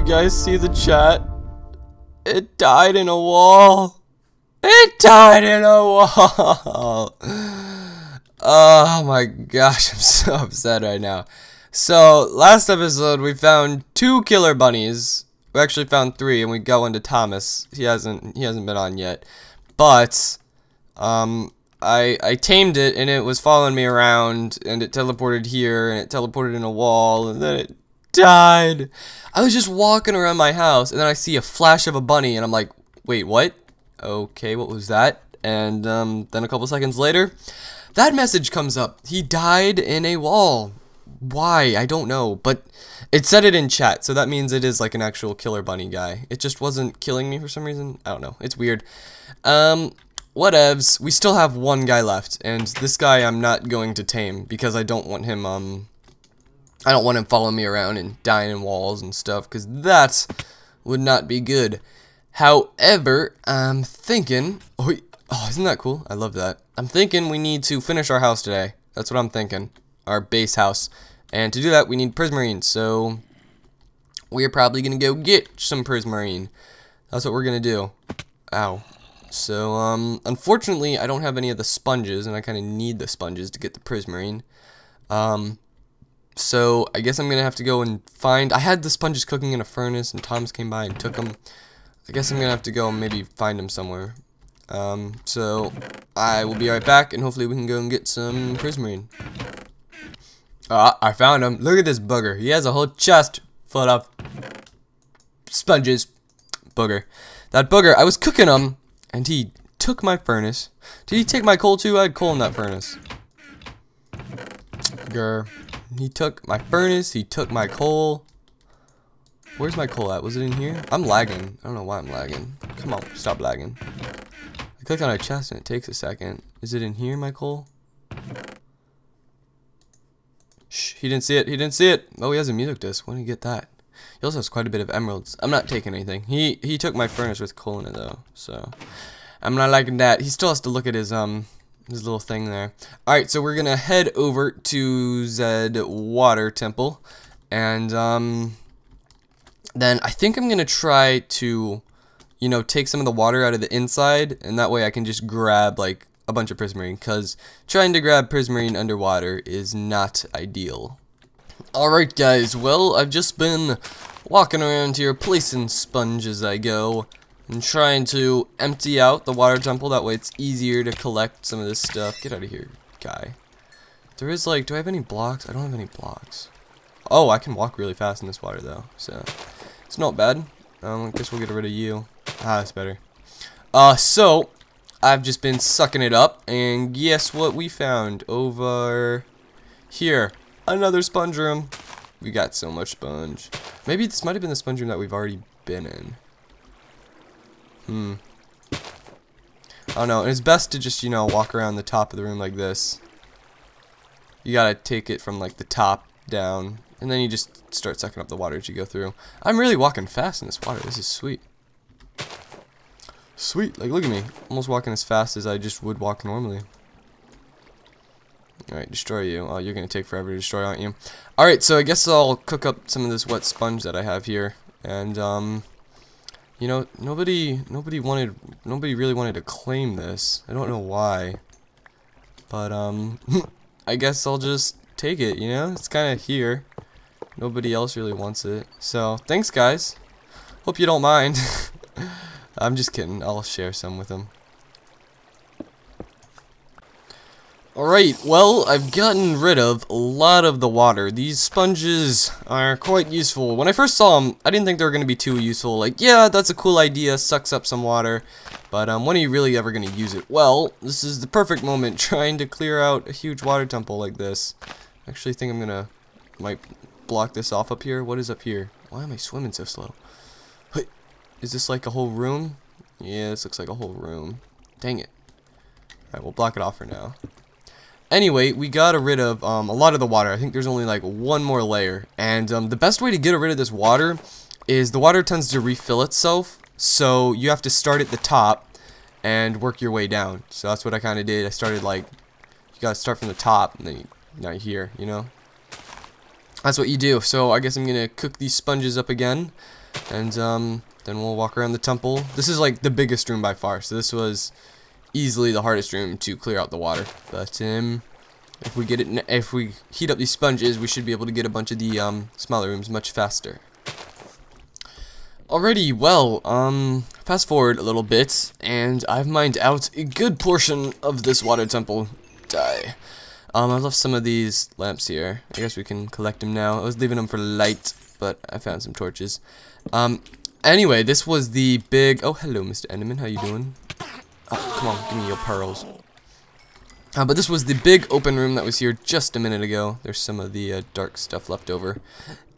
you guys see the chat? It died in a wall. It died in a wall. oh my gosh, I'm so upset right now. So, last episode we found two killer bunnies. We actually found three and we go into Thomas. He hasn't he hasn't been on yet. But um I I tamed it and it was following me around and it teleported here and it teleported in a wall and then it died. I was just walking around my house, and then I see a flash of a bunny, and I'm like, wait, what? Okay, what was that? And um, then a couple seconds later, that message comes up. He died in a wall. Why? I don't know, but it said it in chat, so that means it is like an actual killer bunny guy. It just wasn't killing me for some reason. I don't know. It's weird. Um, whatevs. We still have one guy left, and this guy I'm not going to tame because I don't want him, um, I don't want him following me around and dying in walls and stuff, because that would not be good. However, I'm thinking... Oh, oh, isn't that cool? I love that. I'm thinking we need to finish our house today. That's what I'm thinking. Our base house. And to do that, we need prismarine. So, we're probably going to go get some prismarine. That's what we're going to do. Ow. So, um, unfortunately, I don't have any of the sponges, and I kind of need the sponges to get the prismarine. Um, so I guess I'm going to have to go and find... I had the sponges cooking in a furnace and Tom's came by and took them. I guess I'm going to have to go and maybe find them somewhere. Um, so I will be right back and hopefully we can go and get some prismarine. Uh, I found him. Look at this booger. He has a whole chest full of sponges. Booger. That booger, I was cooking him and he took my furnace. Did he take my coal too? I had coal in that furnace. Grr. He took my furnace. He took my coal. Where's my coal at? Was it in here? I'm lagging. I don't know why I'm lagging. Come on, stop lagging. I click on a chest and it takes a second. Is it in here, my coal? Shh, he didn't see it. He didn't see it. Oh, he has a music disc. When did he get that? He also has quite a bit of emeralds. I'm not taking anything. He he took my furnace with coal in it, though, so... I'm not liking that. He still has to look at his, um... This little thing there. Alright, so we're going to head over to Zed Water Temple. And um, then I think I'm going to try to, you know, take some of the water out of the inside. And that way I can just grab, like, a bunch of prismarine. Because trying to grab prismarine underwater is not ideal. Alright guys, well, I've just been walking around here placing sponges I go. I'm trying to empty out the water temple. That way it's easier to collect some of this stuff. Get out of here, guy. There is like, do I have any blocks? I don't have any blocks. Oh, I can walk really fast in this water though, so it's not bad. Um, I guess we'll get rid of you. Ah, that's better. Uh, so I've just been sucking it up, and guess what we found over here? Another sponge room. We got so much sponge. Maybe this might have been the sponge room that we've already been in. Hmm. I don't know. And it's best to just, you know, walk around the top of the room like this. You gotta take it from, like, the top down. And then you just start sucking up the water as you go through. I'm really walking fast in this water. This is sweet. Sweet. Like, look at me. Almost walking as fast as I just would walk normally. Alright, destroy you. Oh, you're going to take forever to destroy, aren't you? Alright, so I guess I'll cook up some of this wet sponge that I have here. And, um... You know, nobody, nobody wanted, nobody really wanted to claim this. I don't know why, but um, I guess I'll just take it. You know, it's kind of here. Nobody else really wants it. So thanks, guys. Hope you don't mind. I'm just kidding. I'll share some with them. Alright, well, I've gotten rid of a lot of the water. These sponges are quite useful. When I first saw them, I didn't think they were going to be too useful. Like, yeah, that's a cool idea, sucks up some water. But um, when are you really ever going to use it? Well, this is the perfect moment trying to clear out a huge water temple like this. I actually think I'm going to, might block this off up here. What is up here? Why am I swimming so slow? Is this like a whole room? Yeah, this looks like a whole room. Dang it. Alright, we'll block it off for now. Anyway, we got rid of um, a lot of the water. I think there's only like one more layer. And um, the best way to get rid of this water is the water tends to refill itself. So you have to start at the top and work your way down. So that's what I kind of did. I started like, you got to start from the top and then you, here, you know? That's what you do. So I guess I'm going to cook these sponges up again. And um, then we'll walk around the temple. This is like the biggest room by far. So this was easily the hardest room to clear out the water. But um, if we get it, if we heat up these sponges, we should be able to get a bunch of the um, smaller rooms much faster. Alrighty, well, um, fast forward a little bit, and I've mined out a good portion of this water temple. Die. Um, I left some of these lamps here. I guess we can collect them now. I was leaving them for light, but I found some torches. Um, anyway, this was the big... Oh, hello, Mr. Enderman. How you doing? Oh, come on, give me your pearls. Uh, but this was the big open room that was here just a minute ago. There's some of the uh, dark stuff left over.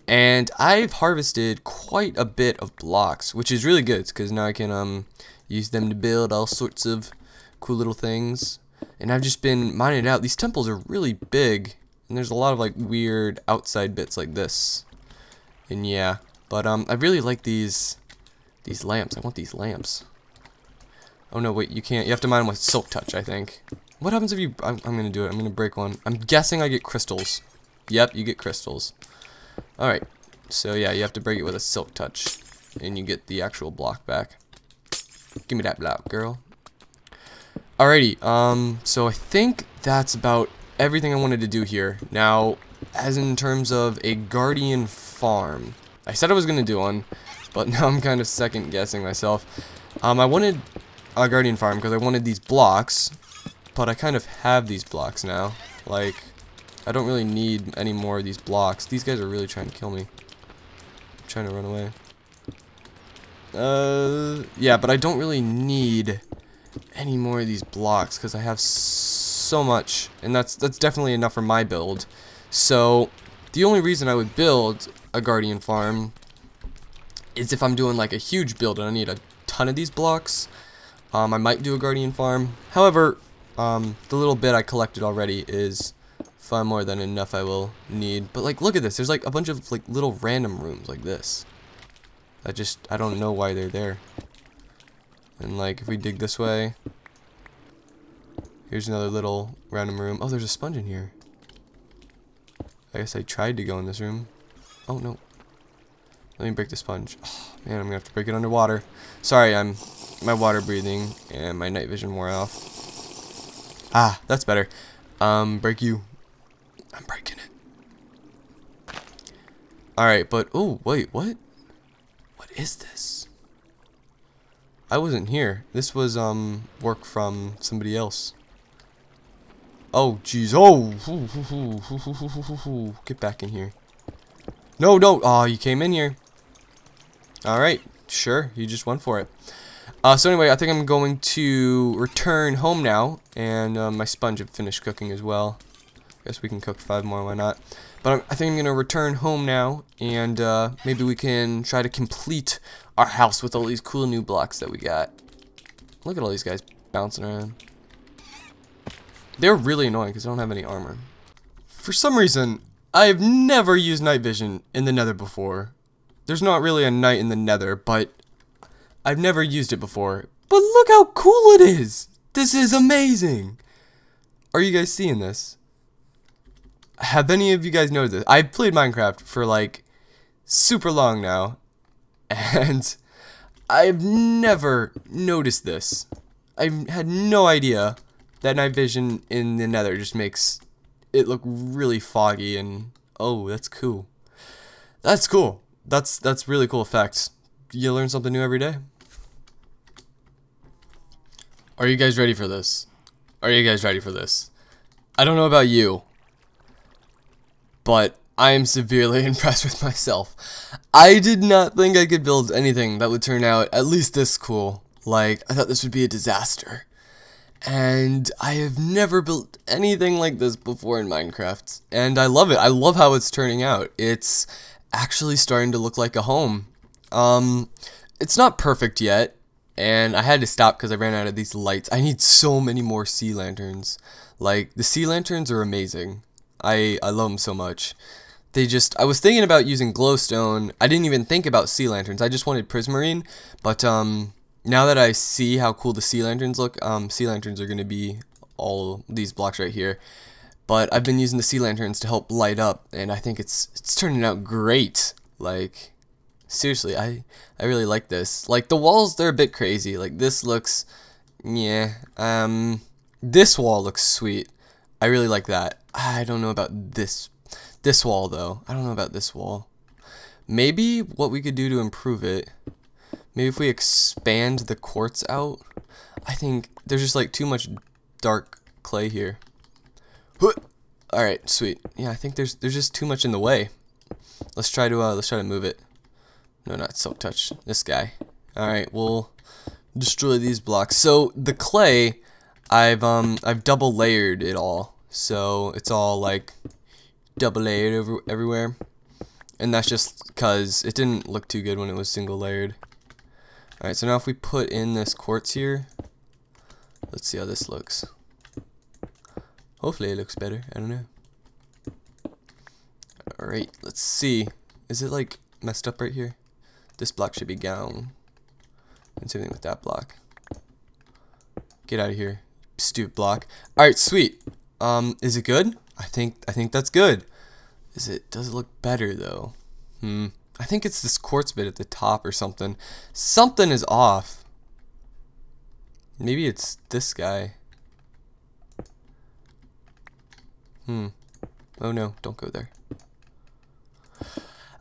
And I've harvested quite a bit of blocks, which is really good because now I can um, use them to build all sorts of cool little things. And I've just been mining it out. These temples are really big, and there's a lot of like weird outside bits like this. And yeah, but um, I really like these these lamps. I want these lamps. Oh no, wait, you can't. You have to mine them with Silk Touch, I think. What happens if you... I'm, I'm going to do it. I'm going to break one. I'm guessing I get crystals. Yep, you get crystals. Alright. So yeah, you have to break it with a Silk Touch. And you get the actual block back. Give me that block, girl. Alrighty, um, so I think that's about everything I wanted to do here. Now, as in terms of a guardian farm, I said I was going to do one, but now I'm kind of second guessing myself. Um, I wanted a guardian farm because I wanted these blocks, but I kind of have these blocks now. Like, I don't really need any more of these blocks. These guys are really trying to kill me. I'm trying to run away. Uh, yeah, but I don't really need any more of these blocks because I have so much, and that's that's definitely enough for my build. So, the only reason I would build a guardian farm is if I'm doing like a huge build and I need a ton of these blocks. Um, I might do a guardian farm. However, um, the little bit I collected already is far more than enough I will need. But like, look at this. There's like a bunch of like little random rooms like this. I just, I don't know why they're there. And like, if we dig this way, here's another little random room. Oh, there's a sponge in here. I guess I tried to go in this room. Oh, no. Let me break the sponge. Oh, man, I'm going to have to break it underwater. Sorry, I'm my water breathing and my night vision wore off. Ah, that's better. Um, break you. I'm breaking it. Alright, but, oh, wait, what? What is this? I wasn't here. This was, um, work from somebody else. Oh, jeez. Oh, get back in here. No, no. Oh, you came in here. All right, sure. You just went for it. Uh, so anyway, I think I'm going to return home now, and uh, my sponge had finished cooking as well. Guess we can cook five more, why not? But I'm, i think I'm going to return home now, and uh, maybe we can try to complete our house with all these cool new blocks that we got. Look at all these guys bouncing around. They're really annoying because I don't have any armor. For some reason, I have never used night vision in the nether before. There's not really a night in the nether, but I've never used it before, but look how cool it is! This is amazing! Are you guys seeing this? Have any of you guys noticed this? I've played Minecraft for like super long now, and I've never noticed this. I had no idea that night vision in the nether just makes it look really foggy and oh that's cool that's cool that's that's really cool effects you learn something new every day are you guys ready for this? Are you guys ready for this? I don't know about you, but I am severely impressed with myself. I did not think I could build anything that would turn out at least this cool. Like, I thought this would be a disaster. And I have never built anything like this before in Minecraft. And I love it. I love how it's turning out. It's actually starting to look like a home. Um, it's not perfect yet and I had to stop because I ran out of these lights. I need so many more sea lanterns. Like, the sea lanterns are amazing. I, I love them so much. They just, I was thinking about using glowstone. I didn't even think about sea lanterns. I just wanted prismarine, but um, now that I see how cool the sea lanterns look, um, sea lanterns are going to be all these blocks right here. But I've been using the sea lanterns to help light up, and I think it's it's turning out great. Like, seriously, I, I really like this. Like, the walls, they're a bit crazy. Like, this looks, yeah, um, this wall looks sweet. I really like that. I don't know about this, this wall, though. I don't know about this wall. Maybe what we could do to improve it, maybe if we expand the quartz out, I think there's just, like, too much dark clay here. All right, sweet. Yeah, I think there's there's just too much in the way. Let's try to uh, let's try to move it. No, not Silk Touch. This guy. Alright, we'll destroy these blocks. So, the clay, I've, um, I've double layered it all. So, it's all, like, double layered over everywhere. And that's just because it didn't look too good when it was single layered. Alright, so now if we put in this quartz here, let's see how this looks. Hopefully it looks better, I don't know. Alright, let's see. Is it like messed up right here? This block should be gone. And same thing with that block. Get out of here, stupid block. All right, sweet. Um, is it good? I think I think that's good. Is it? Does it look better though? Hmm. I think it's this quartz bit at the top or something. Something is off. Maybe it's this guy. Hmm. Oh no, don't go there.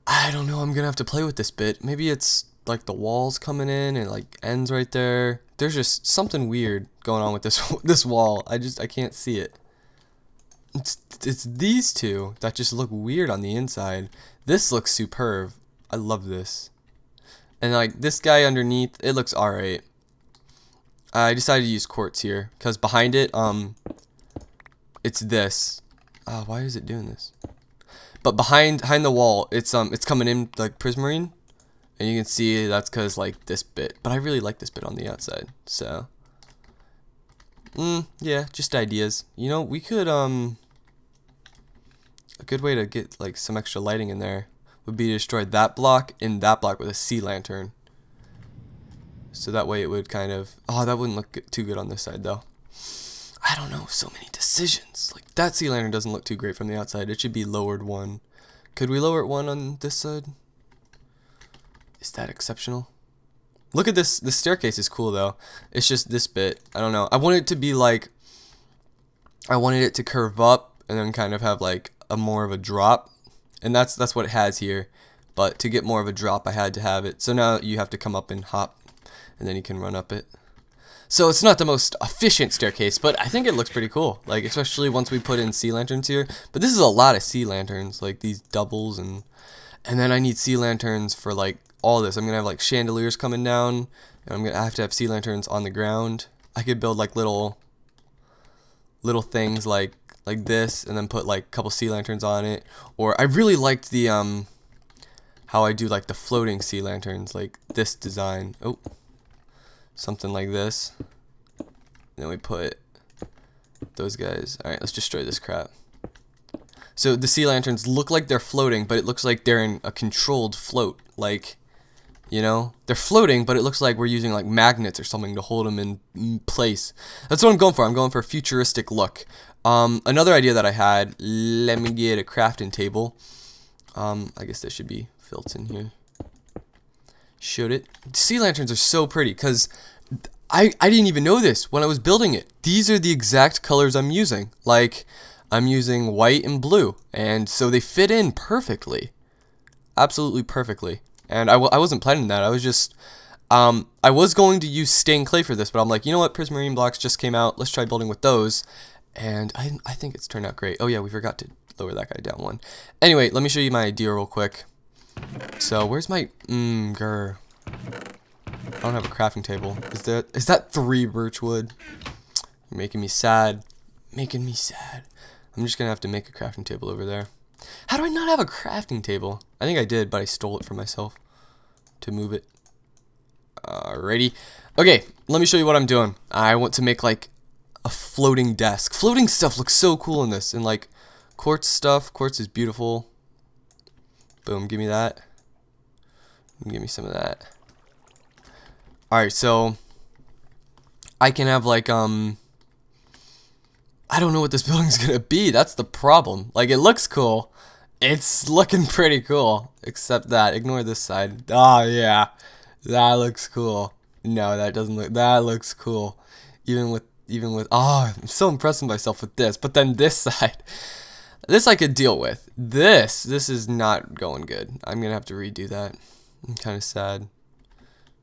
I don't know, I'm gonna have to play with this bit. Maybe it's like the walls coming in and like ends right there. There's just something weird going on with this this wall. I just I can't see it. It's, it's these two that just look weird on the inside. This looks superb. I love this. And like this guy underneath, it looks alright. I decided to use quartz here because behind it, um, it's this. Uh, why is it doing this? But behind behind the wall, it's um it's coming in like prismarine, and you can see that's cause like this bit. But I really like this bit on the outside, so. Mm, yeah, just ideas. You know, we could um. A good way to get like some extra lighting in there would be to destroy that block and that block with a sea lantern. So that way it would kind of. Oh, that wouldn't look too good on this side though. I don't know, so many decisions. Like, that sea lantern doesn't look too great from the outside. It should be lowered one. Could we lower it one on this side? Is that exceptional? Look at this. The staircase is cool, though. It's just this bit. I don't know. I wanted it to be, like... I wanted it to curve up and then kind of have, like, a more of a drop. And that's, that's what it has here. But to get more of a drop, I had to have it. So now you have to come up and hop, and then you can run up it. So it's not the most efficient staircase, but I think it looks pretty cool. Like, especially once we put in sea lanterns here. But this is a lot of sea lanterns, like these doubles and... And then I need sea lanterns for, like, all this. I'm going to have, like, chandeliers coming down. And I'm going to have to have sea lanterns on the ground. I could build, like, little... Little things like like this and then put like a couple sea lanterns on it or I really liked the um how I do like the floating sea lanterns like this design oh something like this. And then we put those guys. All right, let's destroy this crap. So the sea lanterns look like they're floating, but it looks like they're in a controlled float. Like, you know, they're floating, but it looks like we're using like magnets or something to hold them in place. That's what I'm going for. I'm going for a futuristic look. Um, another idea that I had, let me get a crafting table. Um, I guess that should be filled in here. Should it. Sea lanterns are so pretty because I, I didn't even know this when I was building it. These are the exact colors I'm using. Like, I'm using white and blue, and so they fit in perfectly. Absolutely perfectly. And I w I wasn't planning that, I was just... Um, I was going to use stained clay for this, but I'm like, you know what, Prismarine blocks just came out, let's try building with those. And I, I think it's turned out great. Oh yeah, we forgot to lower that guy down one. Anyway, let me show you my idea real quick. So where's my mmm grr? I don't have a crafting table. Is that is that three birchwood? You're making me sad. Making me sad. I'm just gonna have to make a crafting table over there. How do I not have a crafting table? I think I did, but I stole it for myself to move it. Alrighty. Okay, let me show you what I'm doing. I want to make like a floating desk. Floating stuff looks so cool in this. And like quartz stuff, quartz is beautiful. Boom, give me that. Give me some of that. Alright, so I can have like um I don't know what this building's gonna be. That's the problem. Like it looks cool. It's looking pretty cool. Except that. Ignore this side. Oh yeah. That looks cool. No, that doesn't look that looks cool. Even with even with oh I'm so impressed with myself with this. But then this side this I could deal with. This, this is not going good. I'm going to have to redo that. I'm kind of sad.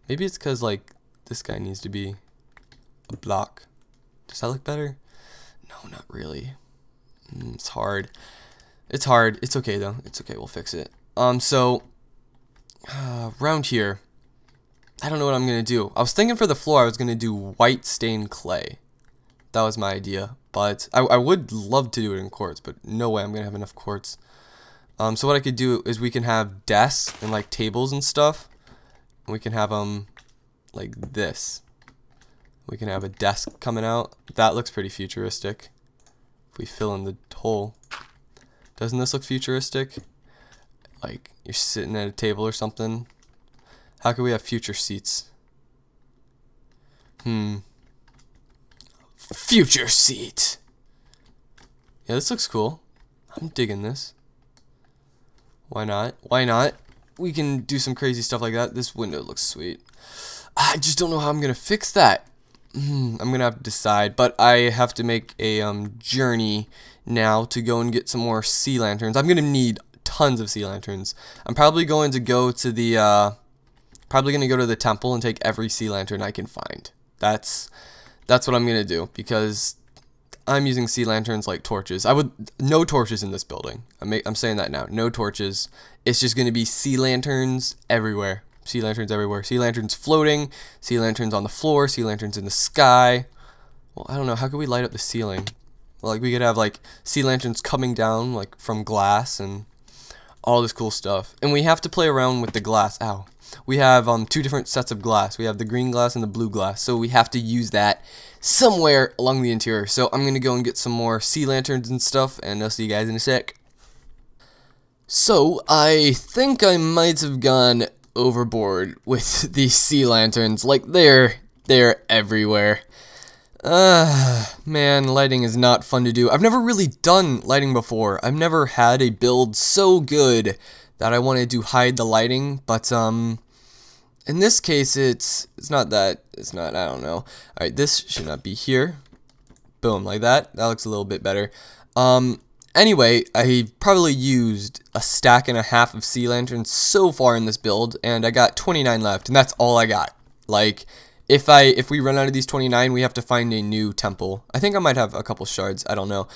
Maybe it's because, like, this guy needs to be a block. Does that look better? No, not really. Mm, it's hard. It's hard. It's okay, though. It's okay. We'll fix it. Um, so, uh, around here, I don't know what I'm going to do. I was thinking for the floor, I was going to do white stained clay. That was my idea but I, I would love to do it in quartz, but no way I'm going to have enough quartz. Um, so what I could do is we can have desks and like tables and stuff. And we can have them um, like this. We can have a desk coming out. That looks pretty futuristic. If we fill in the hole. Doesn't this look futuristic? Like you're sitting at a table or something. How could we have future seats? Hmm. Future seat. Yeah, this looks cool. I'm digging this. Why not? Why not? We can do some crazy stuff like that. This window looks sweet. I just don't know how I'm going to fix that. Hmm, I'm going to have to decide, but I have to make a um, journey now to go and get some more sea lanterns. I'm going to need tons of sea lanterns. I'm probably going to go to the, uh, probably going to go to the temple and take every sea lantern I can find. That's that's what I'm going to do because I'm using sea lanterns like torches. I would no torches in this building. I'm, I'm saying that now. No torches. It's just going to be sea lanterns everywhere. Sea lanterns everywhere. Sea lanterns floating. Sea lanterns on the floor. Sea lanterns in the sky. Well, I don't know. How could we light up the ceiling? Like we could have like sea lanterns coming down like from glass and all this cool stuff. And we have to play around with the glass. Ow we have um, two different sets of glass. We have the green glass and the blue glass, so we have to use that somewhere along the interior. So I'm going to go and get some more sea lanterns and stuff, and I'll see you guys in a sec. So, I think I might have gone overboard with these sea lanterns. Like, they're, they're everywhere. Ah, uh, man, lighting is not fun to do. I've never really done lighting before. I've never had a build so good that I wanted to hide the lighting, but um, in this case, it's it's not that. It's not, I don't know. All right, this should not be here. Boom, like that. That looks a little bit better. Um, anyway, I probably used a stack and a half of sea lanterns so far in this build, and I got 29 left, and that's all I got. Like, if I if we run out of these 29, we have to find a new temple. I think I might have a couple shards. I don't know.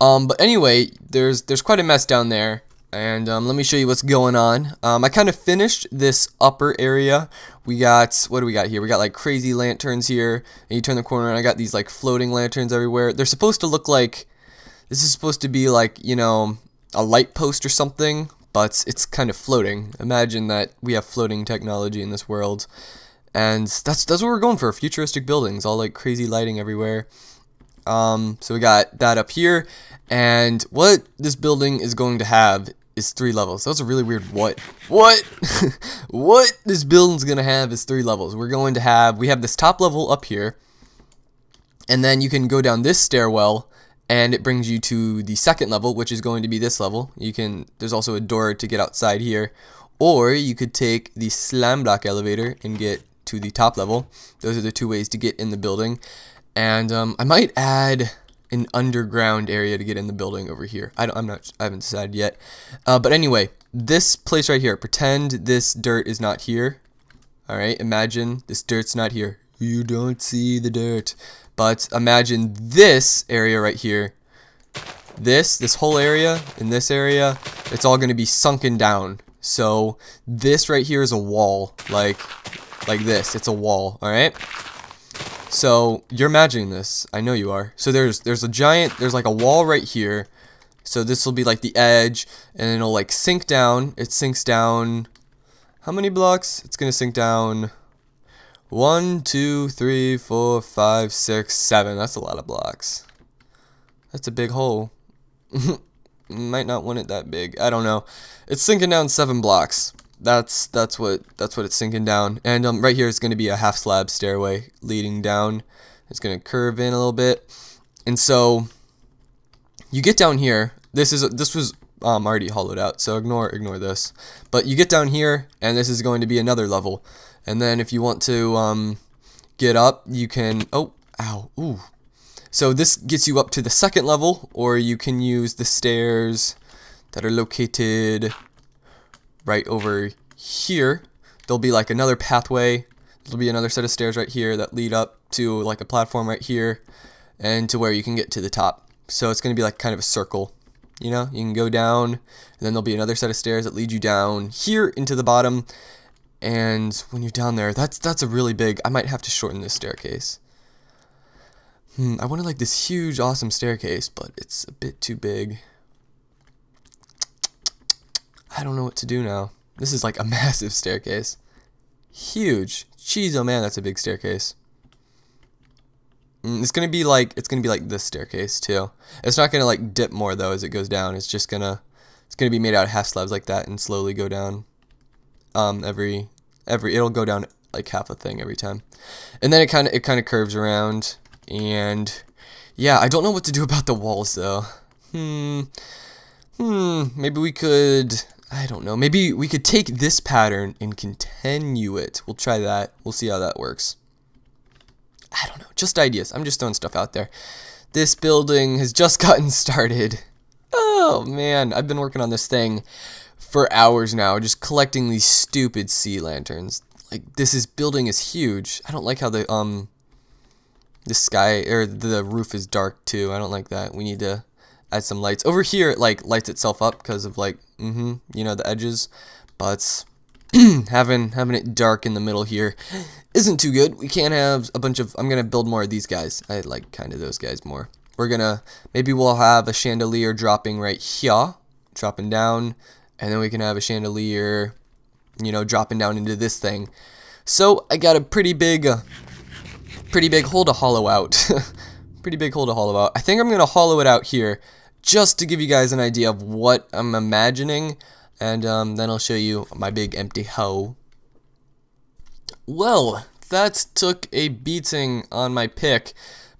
Um, but anyway, there's there's quite a mess down there and um, let me show you what's going on. Um, I kind of finished this upper area. We got, what do we got here? We got like crazy lanterns here, and you turn the corner and I got these like floating lanterns everywhere. They're supposed to look like, this is supposed to be like, you know, a light post or something, but it's kind of floating. Imagine that we have floating technology in this world. And that's, that's what we're going for, futuristic buildings, all like crazy lighting everywhere. Um, so we got that up here. And what this building is going to have is three levels. That was a really weird what. What? what this building's going to have is three levels. We're going to have, we have this top level up here. And then you can go down this stairwell and it brings you to the second level, which is going to be this level. You can, there's also a door to get outside here. Or you could take the slam block elevator and get to the top level. Those are the two ways to get in the building. And um, I might add an underground area to get in the building over here. I am not, I haven't decided yet. Uh, but anyway, this place right here, pretend this dirt is not here. All right, imagine this dirt's not here. You don't see the dirt. But imagine this area right here. This, this whole area, in this area, it's all going to be sunken down. So this right here is a wall, like, like this. It's a wall, all right? So you're imagining this. I know you are. So there's there's a giant there's like a wall right here. So this will be like the edge and it'll like sink down. It sinks down how many blocks? It's gonna sink down one, two, three, four, five, six, seven. That's a lot of blocks. That's a big hole. Might not want it that big. I don't know. It's sinking down seven blocks that's that's what that's what it's sinking down. And um, right here is going to be a half slab stairway leading down. It's going to curve in a little bit, and so you get down here. This is this was um, already hollowed out, so ignore ignore this. But you get down here, and this is going to be another level. And then if you want to um, get up, you can. Oh, ow, ooh. So this gets you up to the second level, or you can use the stairs that are located right over here, there'll be like another pathway. There'll be another set of stairs right here that lead up to like a platform right here and to where you can get to the top. So it's going to be like kind of a circle. You know, you can go down and then there'll be another set of stairs that lead you down here into the bottom. And when you're down there, that's that's a really big, I might have to shorten this staircase. Hmm, I wanted like this huge awesome staircase, but it's a bit too big. I don't know what to do now. This is like a massive staircase. Huge. Jeez, oh man, that's a big staircase. Mm, it's gonna be like it's gonna be like this staircase too. It's not gonna like dip more though as it goes down. It's just gonna it's gonna be made out of half slabs like that and slowly go down. Um, every every it'll go down like half a thing every time, and then it kind of it kind of curves around and yeah, I don't know what to do about the walls though. Hmm, hmm. Maybe we could I don't know. Maybe we could take this pattern and continue it. We'll try that. We'll see how that works. I don't know. Just ideas. I'm just throwing stuff out there. This building has just gotten started. Oh, man. I've been working on this thing for hours now, just collecting these stupid sea lanterns. Like, this is building is huge. I don't like how the, um, the sky, or the roof is dark, too. I don't like that. We need to add some lights. Over here, it, like, lights itself up because of, like, mm-hmm, you know, the edges. But having having it dark in the middle here isn't too good. We can't have a bunch of... I'm going to build more of these guys. I like kind of those guys more. We're going to... Maybe we'll have a chandelier dropping right here, dropping down, and then we can have a chandelier, you know, dropping down into this thing. So I got a pretty big, uh, pretty big hole to hollow out. pretty big hole to hollow out. I think I'm going to hollow it out here just to give you guys an idea of what I'm imagining and um, then I'll show you my big empty hoe. Well, that took a beating on my pick,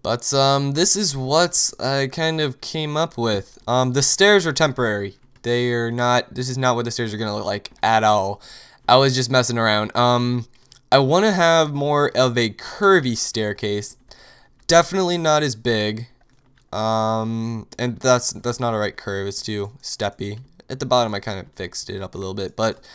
but um, this is what I kind of came up with. Um, the stairs are temporary. They are not, this is not what the stairs are going to look like at all. I was just messing around. Um, I want to have more of a curvy staircase. Definitely not as big. Um, and that's that's not a right curve. It's too steppy. At the bottom, I kind of fixed it up a little bit, but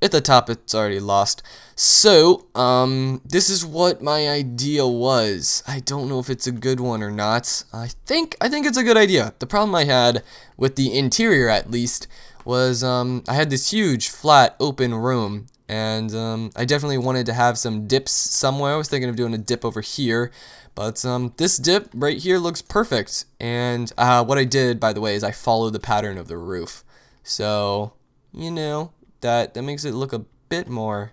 at the top, it's already lost. So, um, this is what my idea was. I don't know if it's a good one or not. I think I think it's a good idea. The problem I had with the interior, at least, was um, I had this huge flat open room, and um, I definitely wanted to have some dips somewhere. I was thinking of doing a dip over here, but um, this dip right here looks perfect. And uh, what I did, by the way, is I followed the pattern of the roof. So, you know, that, that makes it look a bit more,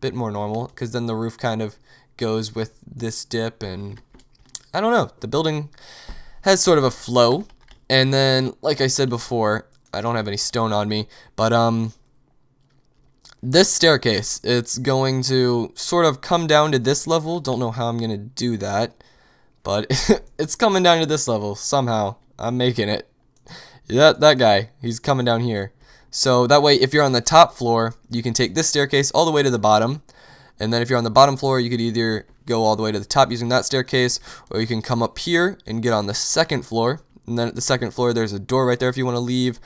bit more normal because then the roof kind of goes with this dip and I don't know. The building has sort of a flow. And then, like I said before, I don't have any stone on me, but um, this staircase, it's going to sort of come down to this level. Don't know how I'm going to do that, but it's coming down to this level somehow. I'm making it. That that guy, he's coming down here. So that way, if you're on the top floor, you can take this staircase all the way to the bottom. And then if you're on the bottom floor, you could either go all the way to the top using that staircase, or you can come up here and get on the second floor. And then at the second floor, there's a door right there if you want to leave.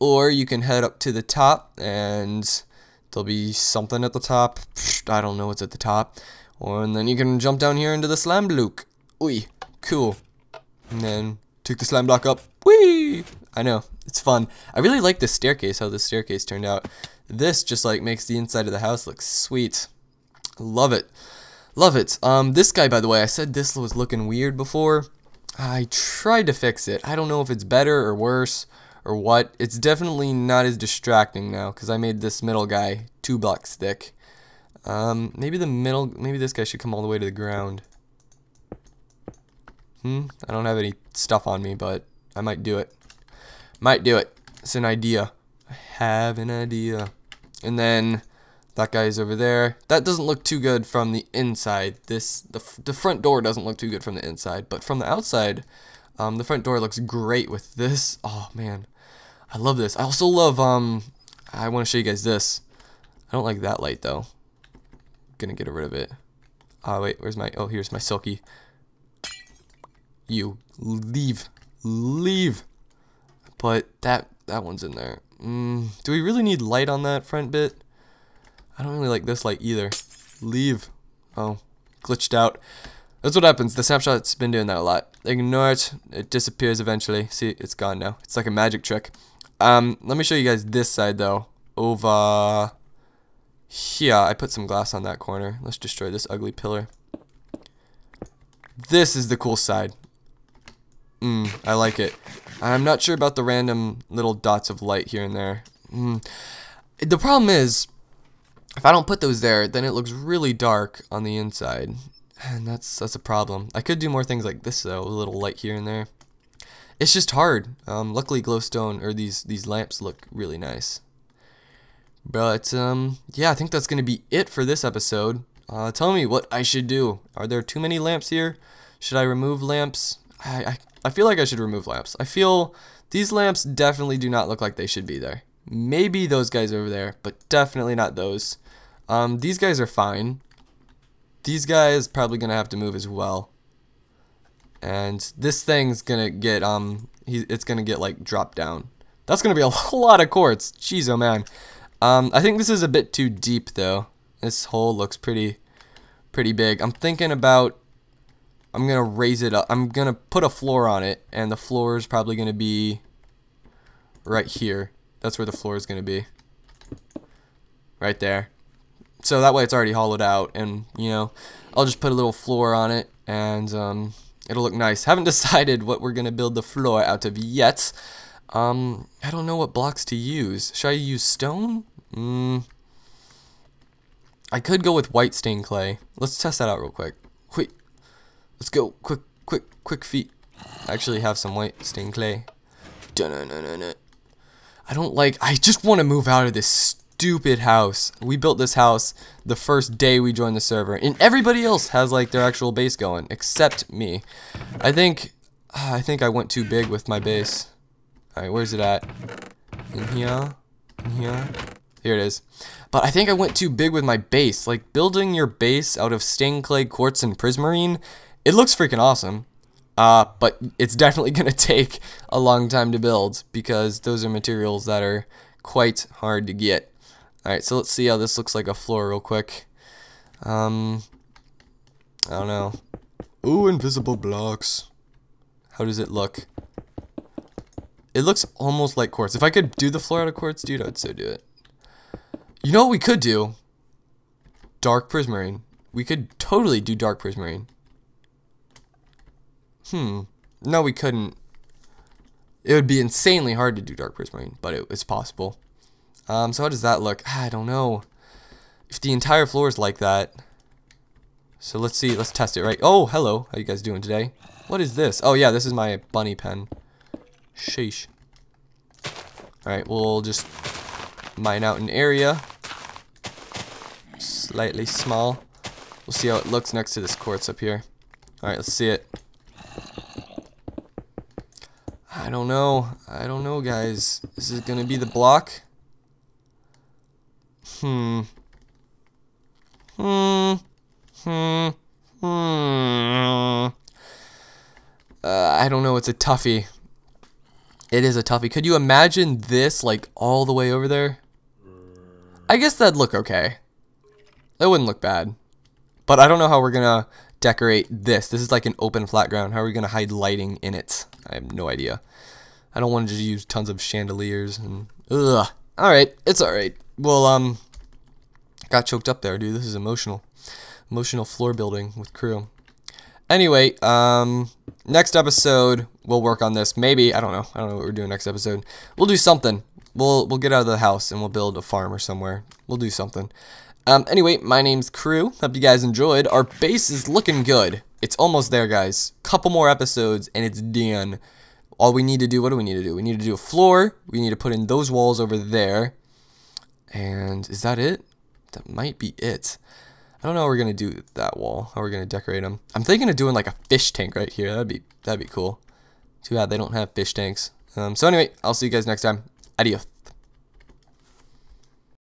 Or you can head up to the top and there'll be something at the top. I don't know what's at the top. Or, and then you can jump down here into the slam block. Oi, cool. And then took the slam block up. Whee! I know, it's fun. I really like this staircase, how this staircase turned out. This just like makes the inside of the house look sweet. Love it. Love it. Um, this guy, by the way, I said this was looking weird before. I tried to fix it. I don't know if it's better or worse or what. It's definitely not as distracting now because I made this middle guy two blocks thick. Um, maybe the middle, maybe this guy should come all the way to the ground. Hmm, I don't have any stuff on me, but I might do it. Might do it. It's an idea. I have an idea. And then that guy's over there. That doesn't look too good from the inside. This the, the front door doesn't look too good from the inside, but from the outside, um, the front door looks great with this. Oh man, I love this. I also love, um, I want to show you guys this. I don't like that light, though. gonna get rid of it. Ah, uh, wait, where's my, oh, here's my Silky. You, leave, leave. But that, that one's in there. Mm, do we really need light on that front bit? I don't really like this light either. Leave. Oh, glitched out. That's what happens. The snapshot's been doing that a lot. Ignore it. It disappears eventually. See, it's gone now. It's like a magic trick. Um, let me show you guys this side though. Over here, I put some glass on that corner. Let's destroy this ugly pillar. This is the cool side. Mm, I like it. I'm not sure about the random little dots of light here and there. Mm. The problem is, if I don't put those there, then it looks really dark on the inside. And that's that's a problem. I could do more things like this though, a little light here and there it's just hard. Um, luckily, glowstone or these these lamps look really nice. But um, yeah, I think that's gonna be it for this episode. Uh, tell me what I should do. Are there too many lamps here? Should I remove lamps? I, I, I feel like I should remove lamps. I feel these lamps definitely do not look like they should be there. Maybe those guys over there, but definitely not those. Um, these guys are fine. These guys probably gonna have to move as well and this thing's gonna get um he, it's gonna get like dropped down that's gonna be a lot of quartz jeez oh man um I think this is a bit too deep though this hole looks pretty pretty big I'm thinking about I'm gonna raise it up I'm gonna put a floor on it and the floor is probably gonna be right here that's where the floor is gonna be right there so that way it's already hollowed out and you know I'll just put a little floor on it and um, It'll look nice. Haven't decided what we're going to build the floor out of yet. Um, I don't know what blocks to use. Should I use stone? Mmm. I could go with white stained clay. Let's test that out real quick. Quick. Let's go. Quick, quick, quick feet. I actually have some white stained clay. Dun -dun -dun I don't like... I just want to move out of this stupid house. We built this house the first day we joined the server, and everybody else has like their actual base going except me. I think ah, I think I went too big with my base. All right, where's it at? In here, in here. Here it is. But I think I went too big with my base. Like building your base out of stained clay, quartz, and prismarine, it looks freaking awesome. Uh, but it's definitely going to take a long time to build because those are materials that are quite hard to get. Alright, so let's see how this looks like a floor real quick. Um, I don't know. Ooh, invisible blocks. How does it look? It looks almost like quartz. If I could do the floor out of quartz, dude, I'd so do it. You know what we could do? Dark prismarine. We could totally do dark prismarine. Hmm. No, we couldn't. It would be insanely hard to do dark prismarine, but it, it's possible. Um, so how does that look? Ah, I don't know. If the entire floor is like that. So let's see. Let's test it, right? Oh, hello. How you guys doing today? What is this? Oh, yeah, this is my bunny pen. Sheesh. Alright, we'll just mine out an area. Slightly small. We'll see how it looks next to this quartz up here. Alright, let's see it. I don't know. I don't know, guys. This it going to be the block. Hmm. Hmm. Hmm. Hmm. Uh, I don't know. It's a toughie. It is a toughie. Could you imagine this, like, all the way over there? I guess that'd look okay. It wouldn't look bad. But I don't know how we're going to decorate this. This is like an open flat ground. How are we going to hide lighting in it? I have no idea. I don't want to just use tons of chandeliers and... Ugh. Alright, it's alright. Well, um... Got choked up there, dude. This is emotional. Emotional floor building with crew. Anyway, um, next episode, we'll work on this. Maybe, I don't know. I don't know what we're doing next episode. We'll do something. We'll, we'll get out of the house and we'll build a farm or somewhere. We'll do something. Um, anyway, my name's Crew. Hope you guys enjoyed. Our base is looking good. It's almost there, guys. Couple more episodes, and it's done. All we need to do, what do we need to do? We need to do a floor. We need to put in those walls over there. And is that it? That might be it. I don't know how we're gonna do that wall. How we're gonna decorate them. I'm thinking of doing like a fish tank right here. That'd be that'd be cool. Too bad they don't have fish tanks. Um, so anyway, I'll see you guys next time. Adios.